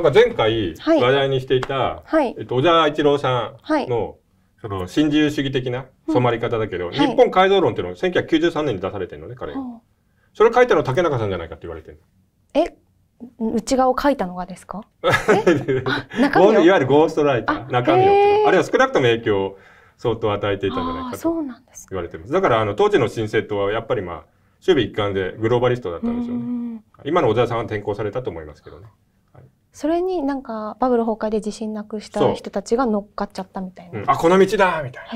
なんか前回話題にしていた、はいえっと、小沢一郎さんの、はいその新自由主義的な染まり方だけど、うんはい、日本改造論っていうのを1993年に出されてるのね、彼それ書いたの竹中さんじゃないかって言われてるえ内側を書いたのがですか 中身いわゆるゴーストライター、中身を。あるいは少なくとも影響を相当与えていたんじゃないかと言われてます。すだからあの当時の新政党はやっぱりまあ、守備一貫でグローバリストだったんですよね。今の小沢さんは転校されたと思いますけどね。それになんかバブル崩壊で自信なくした人たちが乗っかっちゃったみたいな。うん、あ、この道だみたいな。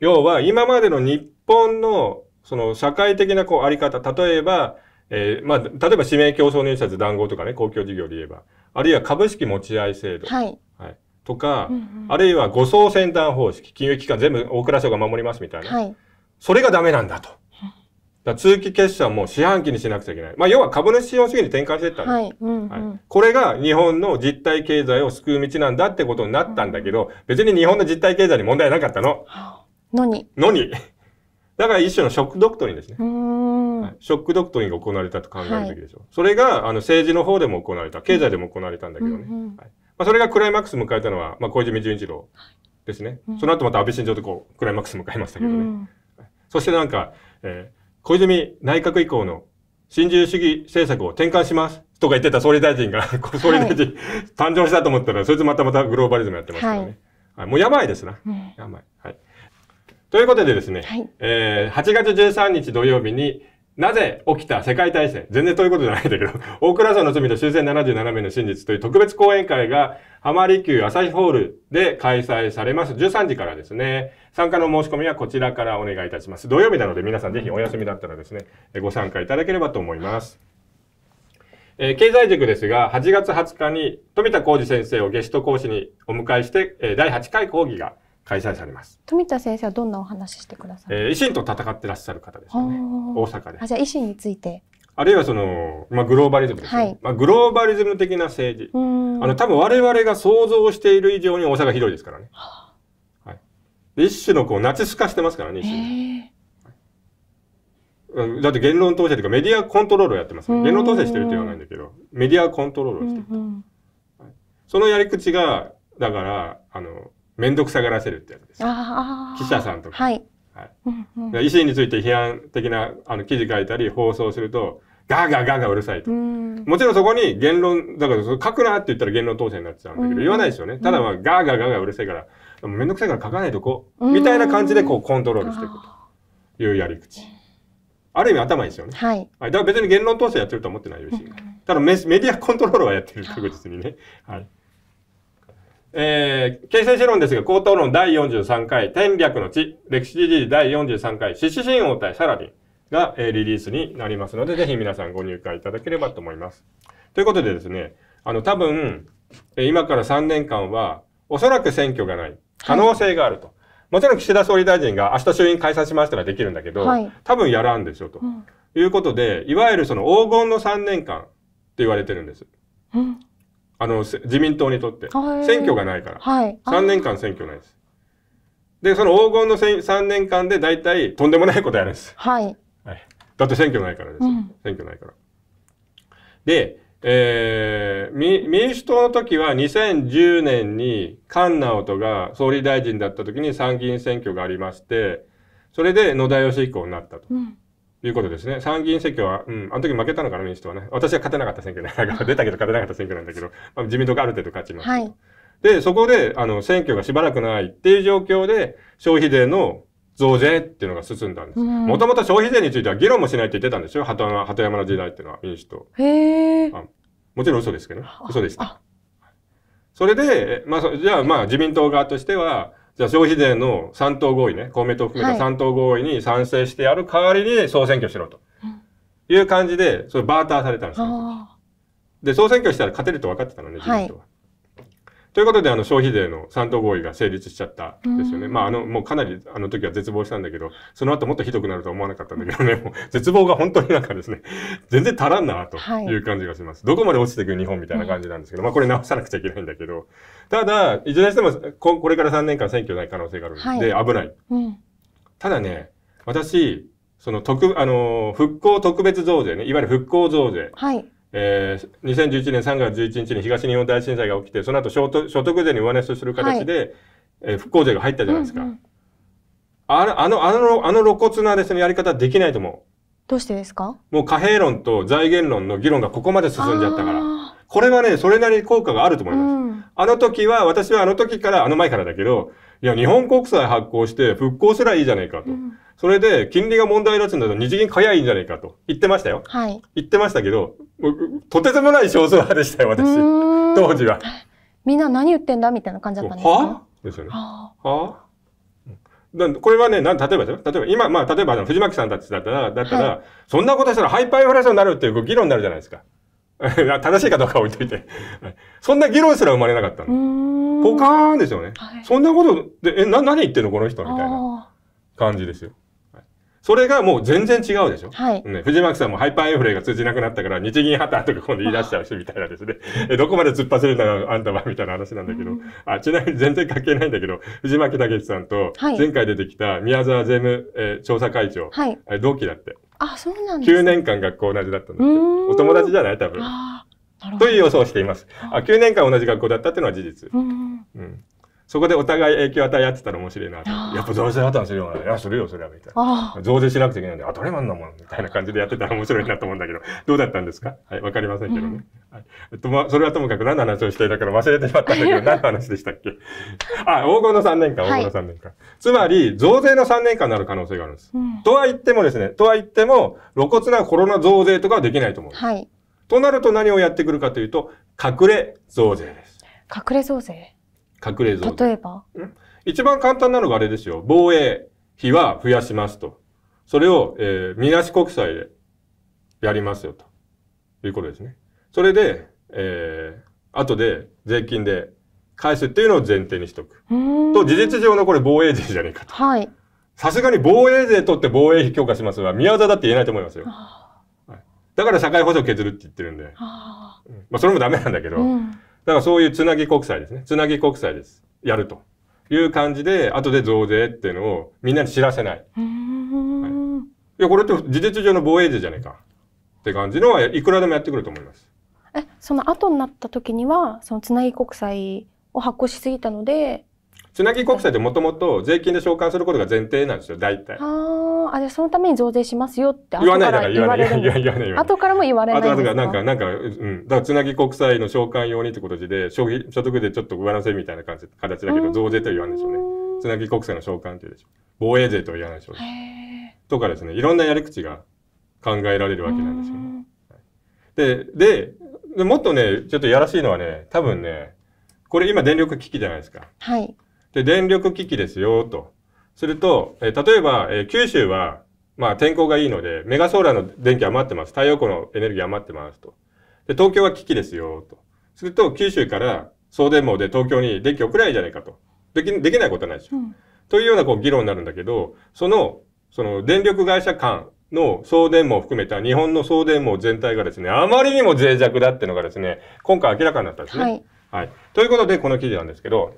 要は今までの日本のその社会的なこうあり方、例えば、えー、まあ、例えば指名競争入札談合とかね、公共事業で言えば、あるいは株式持ち合い制度。はい。はい、とか、うんうん、あるいは護送先端方式、金融機関全部大蔵省が守りますみたいな。はい。それがダメなんだと。だ通期決算も四半期にしなくちゃいけない。まあ、要は株主資本主義に転換していったんです。はい、うんうんはい、これが日本の実体経済を救う道なんだってことになったんだけど、うん、別に日本の実体経済に問題なかったの。のに。のに。だから一種のショックドクトリンですね。ショックドクトリンが行われたと考えるべきでしょう。それが、あの、政治の方でも行われた、経済でも行われたんだけどね。うんうん、まあ、それがクライマックス迎えたのは、まあ、小泉純一郎ですね。その後また安倍晋三とこう、クライマックス迎えましたけどね。そしてなんか、えー小泉内閣以降の新自由主義政策を転換しますとか言ってた総理大臣が総理大臣、はい、誕生したと思ったら、そいつまたまたグローバリズムやってますからね。はいもうやばいですな。うん、やばい。はい。ということでですね、はい、えー、8月13日土曜日に、なぜ起きた世界大戦、全然ということじゃないんだけど、大倉さんの罪と終戦77名の真実という特別講演会が、浜離宮朝日ホールで開催されます。13時からですね。参加の申し込みはこちらからお願いいたします。土曜日なので皆さんぜひお休みだったらですね、ご参加いただければと思います。えー、経済塾ですが、8月20日に富田浩二先生をゲスト講師にお迎えして、え第8回講義が開催されます。富田先生はどんなお話してください、えー、維新と戦ってらっしゃる方ですよね。大阪で。あ、じゃあ維新について。あるいはその、まあ、グローバリズムですね、はい、まあ、グローバリズム的な政治。あの、多分我々が想像している以上に大阪ひどいですからね。はい。一種のこう、ナチス化してますからね、一種、だって言論統制というかメディアコントロールをやってます、ね、言論統制してるって言わないんだけど、メディアコントロールをしてる、うんうんはい。そのやり口が、だから、あの、面倒くさがらせるってやつです。記者さんとか。はい。はい、維新について批判的なあの記事書いたり放送すると、ガーガーガーガーうるさいと。もちろんそこに言論、だから書くなって言ったら言論統制になっちゃうんだけど、言わないですよね。ただまあ、ガーガーガーガーうるさいから、めんどくさいから書かないとこう、みたいな感じでこうコントロールしていくというやり口。ある意味頭いいですよね。はい。だから別に言論統制やってると思ってないよが。ただメメディアコントロールはやってる、確実にね。はい。えー、形成史論ですが、高等論第43回、天略の地、歴史事事第43回、獅子神王対サラディンが、えー、リリースになりますので、ぜひ皆さんご入会いただければと思います。ということでですね、あの、多分、今から3年間は、おそらく選挙がない。可能性があると。はい、もちろん岸田総理大臣が明日衆院解散しましたらできるんだけど、はい、多分やらんでしょうと、うん、いうことで、いわゆるその黄金の3年間って言われてるんです。うんあの、自民党にとって。選挙がないから。はい、3年間選挙ないです。で、その黄金の3年間で大体とんでもないことやるんです。はい。はい、だって選挙ないからです、うん、選挙ないから。で、えー、民主党の時は2010年に菅直人が総理大臣だった時に参議院選挙がありまして、それで野田義彦になったと。うん、いうことですね。参議院選挙は、うん、あの時負けたのかな、民主党はね。私は勝てなかった選挙ね。出たけど勝てなかった選挙なんだけど、まあ、自民党がある程度勝ちました。はい、で、そこで、あの、選挙がしばらくないっていう状況で、消費税の増税っていうのが進んだんです。もともと消費税については議論もしないって言ってたんですよ。鳩山の時代っていうのは民主党。へえ。もちろん嘘ですけどね。嘘でした。それで、まあ、じゃあまあ自民党側としては、じゃあ消費税の3党合意ね、公明党含めた3党合意に賛成してやる代わりに総選挙しろと。いう感じで、それバーターされたんですよ。で、総選挙したら勝てると分かってたのね、自民党は。ということで、あの、消費税の三党合意が成立しちゃったんですよね。まあ、あの、もうかなりあの時は絶望したんだけど、その後もっとひどくなるとは思わなかったんだけどね、もう絶望が本当になんかですね、全然足らんなという感じがします。はい、どこまで落ちていく日本みたいな感じなんですけど、まあ、これ直さなくちゃいけないんだけど、ただ、いずれにしてもこ、これから3年間選挙ない可能性があるので、はい、危ない。うん、ただね、私、その特、あの、復興特別増税ね、いわゆる復興増税。はい。えー、2011年3月11日に東日本大震災が起きて、その後所得税に上乗せする形で、はい、えー、復興税が入ったじゃないですか。うんうん、あの、あの、あの、あの露骨なですね、やり方できないと思う。どうしてですかもう貨幣論と財源論の議論がここまで進んじゃったから。これはね、それなりに効果があると思います。うんあの時は、私はあの時から、あの前からだけど、いや、日本国債発行して復興すらいいじゃないかと。うん、それで、金利が問題だなってうんだと、二次元早いんじゃないかと言ってましたよ。はい。言ってましたけど、とてつもない少数派でしたよ、私。当時は。みんな何言ってんだみたいな感じだったんですかはですよね。はあ。はこれはね、なん例えば例えば、今、まあ、例えば、藤巻さんたちだったら、だったら、はい、そんなことしたらハイパーインフレーションになるっていう議論になるじゃないですか。正しいかどうか置いといてそんな議論すら生まれなかったの。ポカーンですよね、はい。そんなことで、え、な、何言ってんのこの人みたいな感じですよ。それがもう全然違うでしょ、はい、ね、藤巻さんもハイパーインフレが通じなくなったから、日銀ハタとか今度言い出しちゃう人みたいなですね。え、どこまで突っ走るんだあんたはみたいな話なんだけど、あ、ちなみに全然関係ないんだけど、藤巻武さんと、前回出てきた宮沢税務、えー、調査会長、はい、同期だって。あ、そうなんです、ね、9年間学校同じだったんだっお友達じゃない多分。という予想をしています。あ、9年間同じ学校だったっていうのは事実。うん、うん、そこでお互い影響与え合ってたら面白いなやっぱ増税破綻するよな、いや、するよ、それは、みたいな。増税しなくちゃいけないんで、当たり前なもん、みたいな感じでやってたら面白いなと思うんだけど、どうだったんですかはい、わかりませんけどね。うん、はい。えっと、まあ、それはともかく何の話をしていたから忘れてしまったんだけど、何の話でしたっけ あ、黄金の3年間、黄金の3年間。はい、つまり、増税の3年間になる可能性があるんです。うん、とは言ってもですね、とは言っても、露骨なコロナ増税とかはできないと思う。はい。となると何をやってくるかというと、隠れ増税です。隠れ増税隠れず。例えば一番簡単なのがあれですよ。防衛費は増やしますと。それを、えー、みなし国債でやりますよということですね。それで、えー、後で税金で返すっていうのを前提にしとく。と、事実上のこれ防衛税じゃねえかと。はい。さすがに防衛税取って防衛費強化しますは、宮沢だって言えないと思いますよ。はい、だから社会保障削るって言ってるんで。あまあ、それもダメなんだけど。うんだからそういうつなぎ国債ですね。つなぎ国債です。やるという感じで、後で増税っていうのをみんなに知らせない。はい、いや、これって事実上の防衛税じゃないか。って感じのはいくらでもやってくると思います。え、その後になった時には、そのつなぎ国債を発行しすぎたので、つなぎ国債ってもともと税金で償還することが前提なんですよ、大体。ああ、じゃそのために増税しますよって言わないだから 言わない言わないや後からも言われないんですなんか、なんか、うん。だからつなぎ国債の償還用にってことで、所得でちょっと上乗せみたいな感じ、形だけど、増税とは言わないでしょうね。つなぎ国債の償還っていうでしょ。防衛税とは言わないでしょう。とかですね、いろんなやり口が考えられるわけなんですよね。で、で、でもっとね、ちょっとやらしいのはね、多分ね、これ今電力危機じゃないですか。はい。で、電力危機ですよ、と。すると、え例えば、え九州は、まあ天候がいいので、メガソーラーの電気余ってます。太陽光のエネルギー余ってますと。で、東京は危機ですよ、と。すると、九州から送電網で東京に電気送らないじゃないかと。でき、できないことはないでしょ。うん、というようなこう議論になるんだけど、その、その電力会社間の送電網を含めた日本の送電網全体がですね、あまりにも脆弱だっていうのがですね、今回明らかになったんですね。はい、はい。ということで、この記事なんですけど、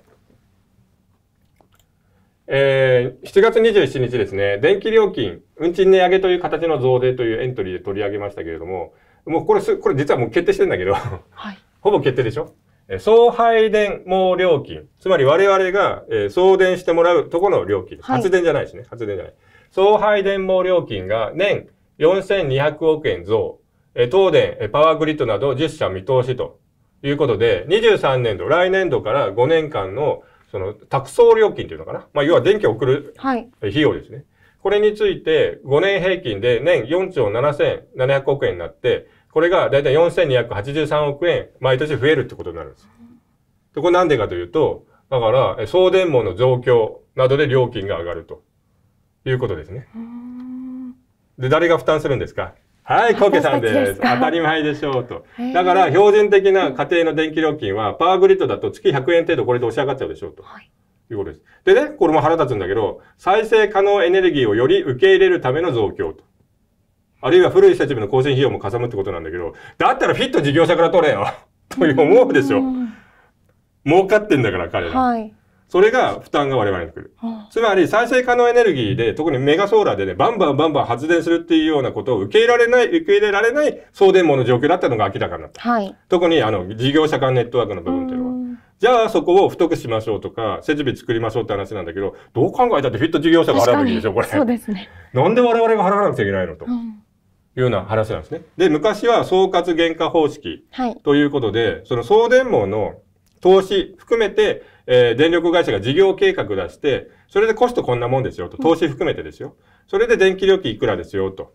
えー、7月27日ですね、電気料金、運賃値上げという形の増税というエントリーで取り上げましたけれども、もうこれす、これ実はもう決定してんだけど、はい、ほぼ決定でしょ送配電網料金。つまり我々が、えー、送電してもらうとこの料金、発電じゃないですね。発電じゃない。送配電網料金が年4200億円増。えー、東電、えパワーグリッドなど10社見通しということで、23年度、来年度から5年間のその、託送料金というのかな。まあ、要は電気を送る費用ですね。はい、これについて、5年平均で年4兆7700億円になって、これがだいたい4283億円、毎年増えるってことになるんです。で、これなんでかというと、だから、送電網の増強などで料金が上がるということですね。で、誰が負担するんですかはい、コケさんです。当たり前でしょうと。だから、標準的な家庭の電気料金は、パワーグリッドだと月100円程度これで押し上がっちゃうでしょうと。はい。いうことです。でね、これも腹立つんだけど、再生可能エネルギーをより受け入れるための増強と。あるいは古い設備の更新費用もかさむってことなんだけど、だったらフィット事業者から取れよ と思うでしょ。儲かってんだから、彼ら。はい。それが負担が我々に来る。つまり再生可能エネルギーで、特にメガソーラーでね、バンバンバンバン発電するっていうようなことを受け入れられない、受け入れられない送電網の状況だったのが明らかになった。はい、特にあの、事業者間ネットワークの部分っていうのは。じゃあそこを太くしましょうとか、設備作りましょうって話なんだけど、どう考えたってフィット事業者が払うべきでしょ、これ。そうですね。なんで我々が払わなくちゃいけないのと。うんいうような話なんですね。で、昔は総括原価方式ということで、はい、その送電網の投資含めてえー、電力会社が事業計画出して、それでコストこんなもんですよと、投資含めてですよ。それで電気料金いくらですよと。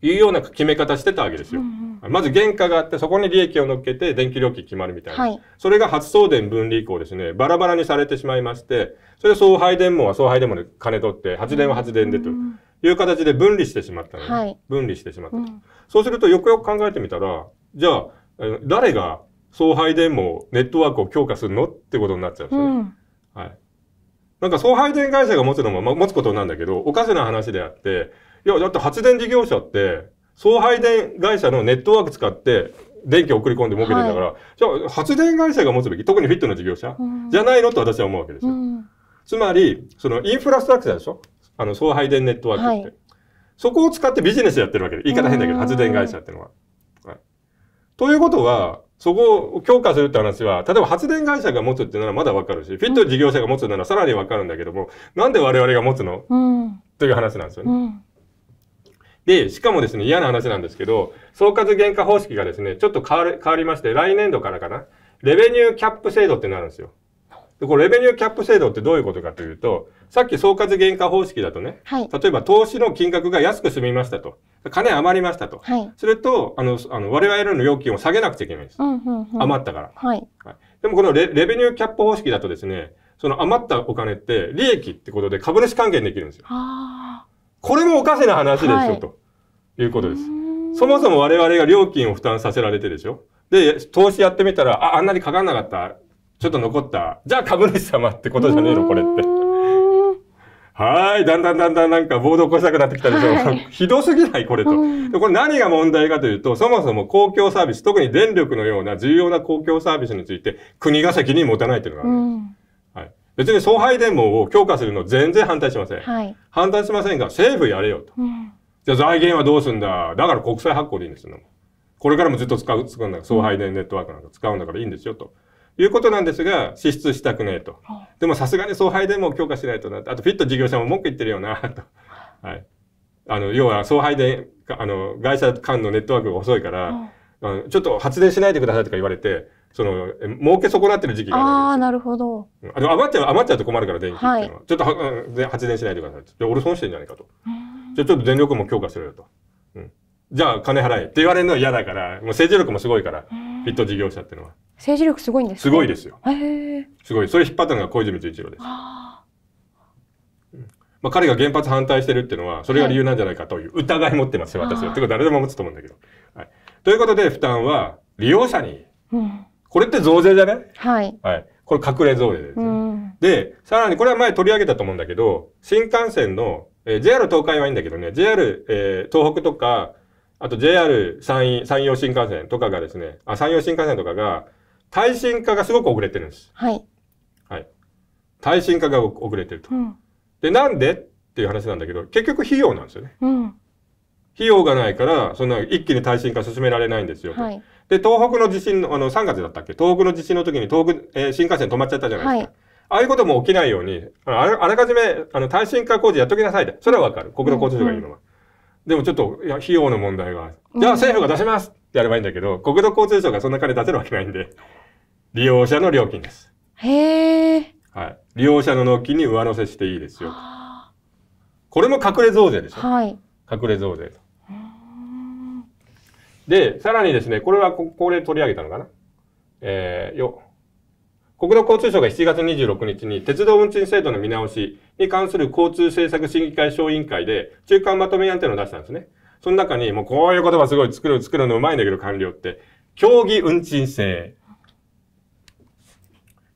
いうような決め方してたわけですよ。うんうん、まず原価があって、そこに利益を乗っけて電気料金決まるみたいな。はい、それが発送電分離以降ですね、バラバラにされてしまいまして、それ送配電網は送配電網で金取って、発電は発電でという形で分離してしまったの、ね、はい、分離してしまった、そうするとよくよく考えてみたら、じゃあ、誰が送配電網、ネットワークを強化するのってことになっちゃうんですよね。うん、はい。なんか送配電会社が持つのも、ま持つことなんだけど、おかしな話であって、いや、だって発電事業者って、送配電会社のネットワーク使って、電気を送り込んで儲けてるんだから、はい、じゃあ発電会社が持つべき、特にフィットの事業者、うん、じゃないのと私は思うわけですよ。うん、つまり、そのインフラストラクチャーでしょあの、送配電ネットワークって、はい。そこを使ってビジネスやってるわけで、言い方変だけど、発電会社ってのは。はい。ということは、そこを強化するって話は、例えば発電会社が持つっていうならまだわかるし、フィット事業者が持つならさらにわかるんだけども、なんで我々が持つの、うん、という話なんですよね。うん、で、しかもですね、嫌な話なんですけど、総括原価方式がですね、ちょっと変わりまして、来年度からかな、レベニューキャップ制度ってなるんですよ。で、これレベニューキャップ制度ってどういうことかというと、さっき総括原価方式だとね、はい、例えば投資の金額が安く済みましたと。金余りましたと。はい、それと、あの、あの我々の料金を下げなくちゃいけないんです。うんうんうん、余ったから、はい。はい。でもこのレレベニューキャップ方式だとですね、その余ったお金って利益ってことで株主還元できるんですよ。これもおかしな話ですよ、はい、ということです。そもそも我々が料金を負担させられてでしょ。で、投資やってみたら、あ、あんなにかかんなかった。ちょっと残った、じゃあ株主様ってことじゃねえの、これって。はい、だんだんだんだんなんか暴動起こしたくなってきたでしょ。はい、ひどすぎないこれと、うん、これ何が問題かというと、そもそも公共サービス、特に電力のような重要な公共サービスについて、国が責任持たないというのがある。うんはい、別に送配電網を強化するの全然反対しません。はい、反対しませんが、政府やれよと。うん、じゃあ財源はどうすんだ。だから国債発行でいいんですよ。これからもずっと使う、使うんだから、送配電ネットワークなんか使うんだからいいんですよと。うんいうことなんですが、支出したくねえと。でもさすがに総配でも強化しないとなって、あとフィット事業者も文句言ってるよな、と。はい。あの、要は総配で、あの、外車間のネットワークが遅いから、ちょっと発電しないでくださいとか言われて、その、儲け損なってる時期があるああ、なるほど。あの余っちゃう、余っちゃうと困るから、電気っていうのは。はい、ちょっとは発電しないでくださいじゃ俺損してんじゃないかと。じゃあちょっと電力も強化しろよと。うん。じゃあ金払えって言われるのは嫌だから、もう政治力もすごいから、フィット事業者っていうのは。政治力すごいんですすごいですよ。すごい。それ引っ張ったのが小泉純一郎です。まあ、彼が原発反対してるっていうのは、それが理由なんじゃないかという疑い持ってますよ、私は。てか誰でも持つと思うんだけど。はい、ということで、負担は利用者に。うん、これって増税じゃないはい。はい。これ隠れ増税です、ね、うん、で、さらにこれは前取り上げたと思うんだけど、新幹線の、えー、JR 東海はいいんだけどね、JR、えー、東北とか、あと JR 山陰、山陽新幹線とかがですね、あ、山陽新幹線とかが、耐震化がすごく遅れてるんです。はい。はい。耐震化が遅れてると。うん、で、なんでっていう話なんだけど、結局費用なんですよね。うん。費用がないから、そんな一気に耐震化進められないんですよ。はい。で、東北の地震の、あの、3月だったっけ東北の地震の時に東北、えー、新幹線止まっちゃったじゃないですか。はいああいうことも起きないように、あらかじめ、あの、耐震化工事やっときなさいで。それはわかる。国土交通省が言うのは。うんうん、でもちょっと、いや、費用の問題は。じゃあ政府が出しますってやればいいんだけど、国土交通省がそんな金出せるわけないんで、利用者の料金です。へえ。はい。利用者の納金に上乗せしていいですよ。これも隠れ増税でしょ。はい。隠れ増税と。で、さらにですね、これはここで取り上げたのかな。えー、よ。国土交通省が7月26日に鉄道運賃制度の見直しに関する交通政策審議会小委員会で中間まとめ案っていうのを出したんですね。その中に、もうこういう言葉すごい作る、作るのうまいんだけど官僚って、競技運賃制、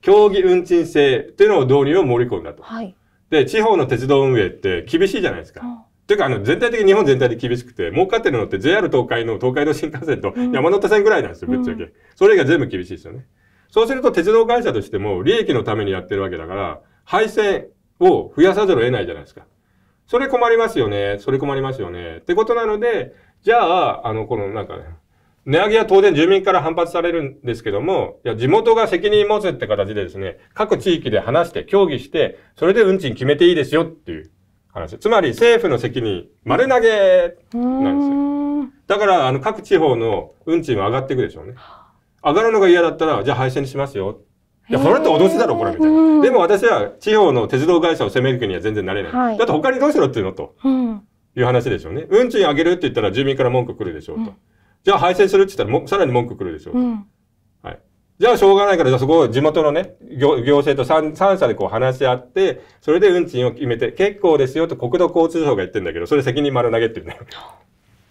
競技運賃制というのを導入を盛り込んだと。はい、で、地方の鉄道運営って厳しいじゃないですか。うんというか、あの、全体的に日本全体で厳しくて、儲かってるのって JR 東海の東海道新幹線と山手線ぐらいなんですよ、ぶっちゃけ。それ以外全部厳しいですよね。そうすると鉄道会社としても利益のためにやってるわけだから、配線を増やさざるを得ないじゃないですか。それ困りますよね。それ困りますよね。ってことなので、じゃあ、あの、このなんか、ね、値上げは当然住民から反発されるんですけども、いや、地元が責任持つって形でですね、各地域で話して、協議して、それで運賃決めていいですよっていう話。つまり政府の責任、丸投げなんですよ。だから、あの、各地方の運賃は上がっていくでしょうね。上がるのが嫌だったら、じゃあ廃線にしますよ。いや、それって脅しだろ、これ、みたいな。でも私は地方の鉄道会社を責める気には全然なれない。はい、だって他にどうしろっていうのと。うんいう話でしょうね。運賃上げるって言ったら住民から文句来るでしょうと。うんじゃあ廃線するって言ったらも、さらに文句くるでしょう。うん、はい。じゃあしょうがないから、じゃあそこを地元のね、行行政と 3, 3社でこう話し合って、それで運賃を決めて、結構ですよと国土交通省が言ってんだけど、それ責任丸投げってるんだよ。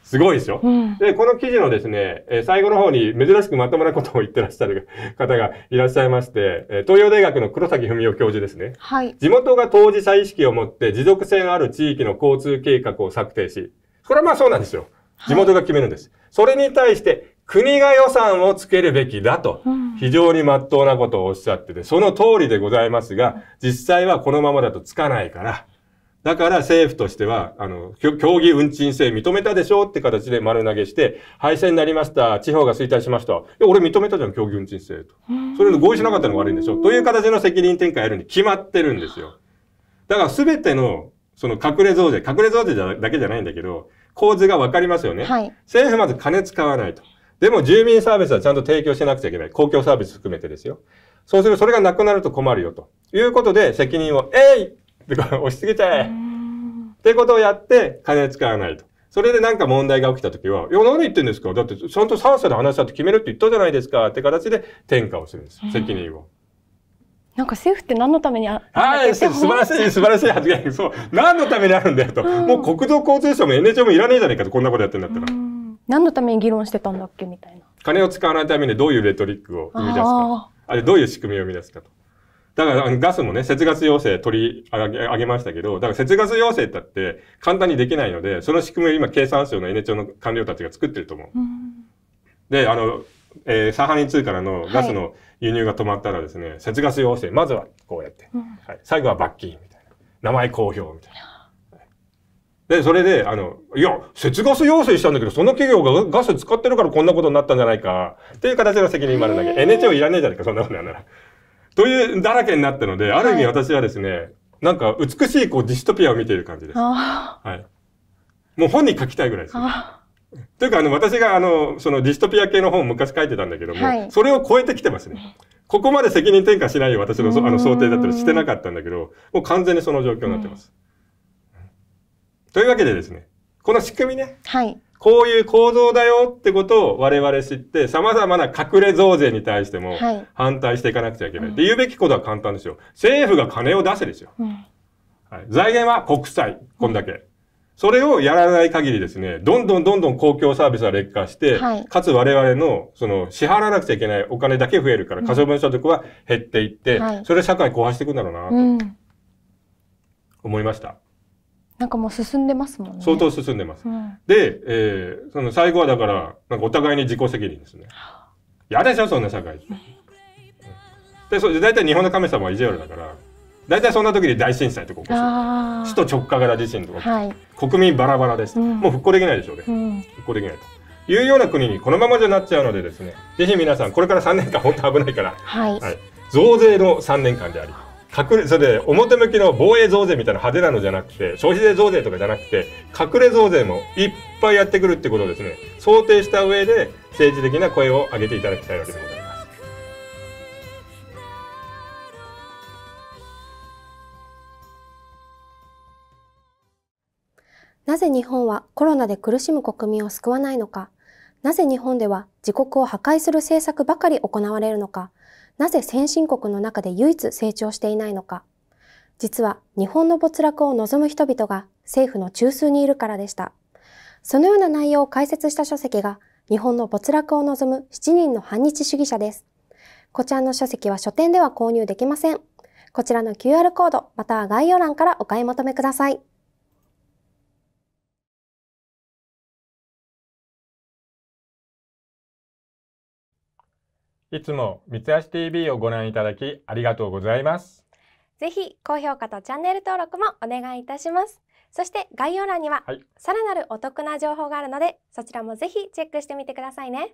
すごいでしょ、うん、で、この記事のですね、え最後の方に珍しくまともなことを言ってらっしゃる 方がいらっしゃいまして、え東洋大学の黒崎文夫教授ですね。はい。地元が当事者意識を持って持続性のある地域の交通計画を策定し、これはまあそうなんですよ。地元が決めるんです。はい、それに対して、国が予算をつけるべきだと、非常に真っ当なことをおっしゃってて、その通りでございますが、実際はこのままだとつかないから、だから政府としては、あの、競技運賃制認めたでしょうって形で丸投げして、廃線になりました、地方が衰退しました。いや、俺認めたじゃん、競技運賃制と。それで合意しなかったのが悪いんでしょという形の責任転換やるに決まってるんですよ。だから全ての、その隠れ増税、隠れ増税だけじゃないんだけど、構図がわかりますよね。はい、政府まず金使わないと。でも住民サービスはちゃんと提供しなくちゃいけない。公共サービス含めてですよ。そうするとそれがなくなると困るよと。いうことで責任を、えいって押しすぎちゃえってことをやって金使わないと。それでなんか問題が起きたときは、いや、何言ってんですかだって、ちゃんと3社で話したって決めるって言ったじゃないですかって形で転嫁をするんです。責任を。なんか政府って何のためにああ素晴らしい素晴らしい発言 そう何のためにあるんだよと、うん、もう国土交通省も NHO もいらねえじゃねえかとこんなことやってんだったら、何のために議論してたんだっけみたいな金を使わないためにどういうレトリックを生み出すかあれどういう仕組みを生み出すかとだからガスもね節ガス要請取り上げ上げましたけどだから節ガス要請だって簡単にできないのでその仕組みを今経産省の NHO の官僚たちが作ってると思う、うん、であの、えー、サハリン2からのガスの、はい輸入が止まったらですね、節ガス要請、まずはこうやって、はい、最後は罰金みたいな。名前公表みたいな。で、それで、あの、いや、節ガス要請したんだけど、その企業がガス使ってるからこんなことになったんじゃないか、っていう形の責任もあるんだけど、NHO いらねえじゃないか、そんなことなんなら。というだらけになったので、ある意味私はですね、はい、なんか美しいこうディストピアを見ている感じです。はい。もう本に書きたいぐらいです、ね。というか、あの、私が、あの、そのディストピア系の本を昔書いてたんだけども、はい、それを超えてきてますね。ここまで責任転嫁しないよ、私のあの想定だったらしてなかったんだけど、もう完全にその状況になってます。というわけでですね、この仕組みね。はい。こういう構造だよってことを我々知って、様々な隠れ増税に対しても反対していかなくちゃいけない。はい、で、言うべきことは簡単ですよ。政府が金を出せですよ。うん、はい、財源は国債、こんだけ。うんそれをやらない限りですね、どんどんどんどん公共サービスは劣化して、はい、かつ我々の、その、支払わなくちゃいけないお金だけ増えるから、可処分所得は減っていって、それ社会壊していくんだろうな、と、思いました。なんかもう進んでますもんね。相当進んでます。うん、で、えー、その最後はだから、なんかお互いに自己責任ですね。嫌でしょ、そんな社会。で、そう、大体日本の神様は意地悪だから、大体そんな時で大震災とか起こす首都直下型地震とか、はい、国民バラバラです、うん、もう復興できないでしょうね、うん、復興できないというような国にこのままじゃなっちゃうのでですねぜひ皆さんこれから3年間本当危ないから、はい、はい、増税の3年間であり隠れそれで表向きの防衛増税みたいな派手なのじゃなくて消費税増税とかじゃなくて隠れ増税もいっぱいやってくるってことをですね想定した上で政治的な声を上げていただきたいわけでございます。なぜ日本はコロナで苦しむ国民を救わないのか、なぜ日本では自国を破壊する政策ばかり行われるのか、なぜ先進国の中で唯一成長していないのか。実は日本の没落を望む人々が政府の中枢にいるからでした。そのような内容を解説した書籍が日本の没落を望む7人の反日主義者です。こちらの書籍は書店では購入できません。こちらの QR コードまたは概要欄からお買い求めください。いつも三橋 TV をご覧いただきありがとうございます。ぜひ高評価とチャンネル登録もお願いいたします。そして概要欄には、さらなるお得な情報があるので、そちらもぜひチェックしてみてくださいね。